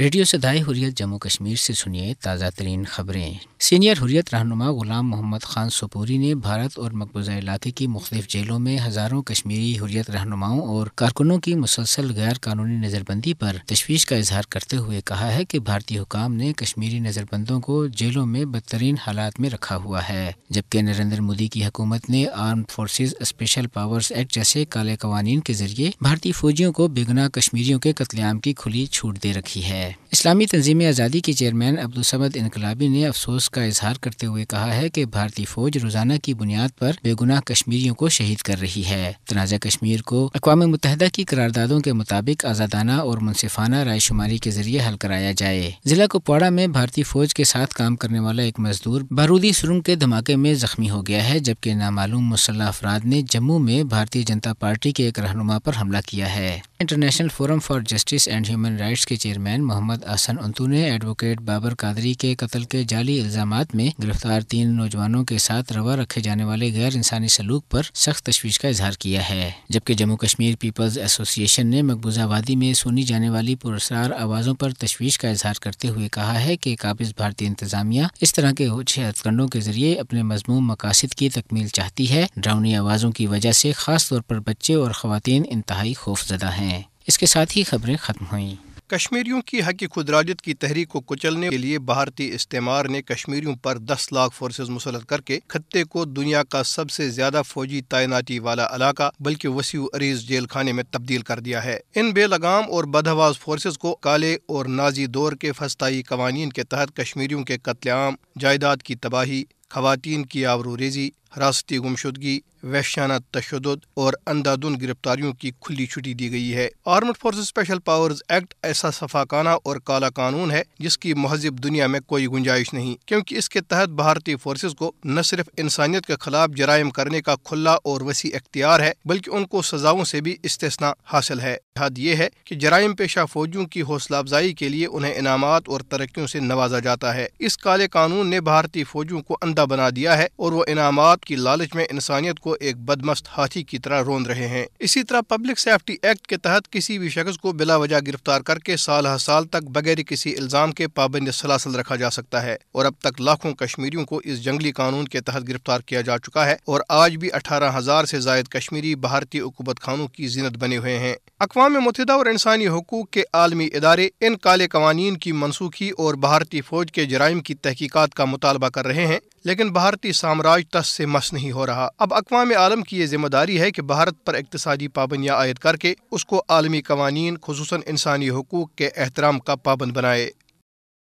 radio से दाई हुरियत जम्मू कश्मीर से सुनिए ताज़ा तरीन खबरें सीनियर हुरियत रहनुमा गुलाम मोहम्मद खान सोपोरी ने भारत और मकबूजा इलाके की मुख्तफ जेलों में हज़ारों कश्मीरी हुरियत रहनुमाओं और कारकुनों की मुसलसल गैर कानूनी नज़रबंदी पर तशवीश का इजहार करते हुए कहा है कि भारतीय हुकाम ने कश्मीरी नज़रबंदों को जेलों में बदतरीन हालात में रखा हुआ है जबकि नरेंद्र मोदी की हुकूमत ने armed forces special powers act जैसे काले कवानीन के जरिए भारतीय फौजियों को बेगुना कश्मीरियों के कतलेआम की खुली छूट दे रखी है है इस्लामी तंजीम आज़ादी के चेयरमैन अब्दुलसमद इनकलाबी ने अफसोस का इजहार करते हुए कहा है कि भारतीय फौज रोजाना की बुनियाद पर बेगुनाह कश्मीरियों को शहीद कर रही है तनाजा कश्मीर को अकवा मुतहदा की करारदादों के मुताबिक आज़ादाना और मुनसिफाना रायशुमारी के जरिए हल कराया जाए जिला कुपवाड़ा में भारतीय फौज के साथ काम करने वाला एक मजदूर बारूदी सुरंग के धमाके में जख्मी हो गया है जबकि नामालूम मुसल्ला अफराद ने जम्मू में भारतीय जनता पार्टी के एक रहनुमा पर हमला किया है international forum for justice and human rights के चेयरमैन मोहम्मद अहसन अंतु ने एडवोकेट बाबर कादरी के कत्ल के जाली इल्जाम में गिरफ्तार तीन नौजवानों के साथ रवा रखे जाने वाले गैर इंसानी सलूक पर सख्त तशवीश का इजहार किया है जबकि जम्मू कश्मीर पीपल्स एसोसिएशन ने मकबूजा वादी में सुनी जाने वाली पुरस्कार आवाज़ों पर तशवीश का इजहार करते हुए कहा है कि काबिज भारतीय इंतजामिया इस तरह के ऊंचे हथकंडों के जरिए अपने मजमूम मकासद की तकमील चाहती है ड्राउनी आवाज़ों की वजह से खास तौर पर बच्चे और खुवान इंतहाई खौफजदा हैं इसके साथ ही खबरें ख़त्म हुईं कश्मीरियों की हकी खुदराजत की तहरीक को कुचलने के लिए भारतीय इस्तेमार ने कश्मीरियों पर 10 लाख फोर्सेज मुसलत करके खत्े को दुनिया का सबसे ज्यादा फौजी तैनाती वाला इलाका बल्कि वसी अरीज जेल खाने में तब्दील कर दिया है इन बेलगाम और बदहवाज फोर्सेज को काले और नाजी दौर के फस्ताई कवानीन के तहत कश्मीरियों के कत्लेआम जायदाद की तबाही खुवान की आवरू रेजी हरासती गुमशुदगी वैश्याना तशद और अंधाधुन गिरफ्तारियों की खुली छुट्टी दी गई है armed force special powers act ऐसा सफाकाना और काला कानून है जिसकी महजब दुनिया में कोई गुंजाइश नहीं क्योंकि इसके तहत भारतीय फोर्सेज को न सिर्फ इंसानियत के खिलाफ जराइम करने का खुला और वसी अख्तियार है बल्कि उनको सजाओं से भी इस्तना हासिल है हद ये है की जराम पेशा फौजियों की हौसला अफजाई के लिए उन्हें इनाम और तरक्कियों ऐसी नवाजा जाता है इस काले कानून ने भारतीय फौजियों को अंधा बना दिया है और वो इनाम की लालच में इंसानियत को एक बदमस्त हाथी की तरह रोन रहे हैं इसी तरह पब्लिक सेफ्टी एक्ट के तहत किसी भी शख्स को बिला वजह गिरफ्तार करके साल हर साल तक बगैर किसी इल्ज़ाम के पाबंद सलासल रखा जा सकता है और अब तक लाखों कश्मीरियों को इस जंगली कानून के तहत गिरफ्तार किया जा चुका है और आज भी अठारह हजार से जायद कश्मीरी भारतीय हुकूमत खानों की जीनत बने हुए हैं अकवा मुतहदा और इंसानी हकूक के आलमी इदारे इन काले कवानीन की मनसूखी और भारतीय फौज के जराइम की तहकीकत का मुतालबा कर रहे हैं लेकिन भारतीय साम्राज्य तस से मस नहीं हो रहा अब अकवा आलम की ये जिम्मेदारी है कि भारत पर इकतदी पाबंदियाँ आयद करके उसको आलमी कवानीन खसूस इंसानी हकूक़ के एहतराम का पाबंद बनाए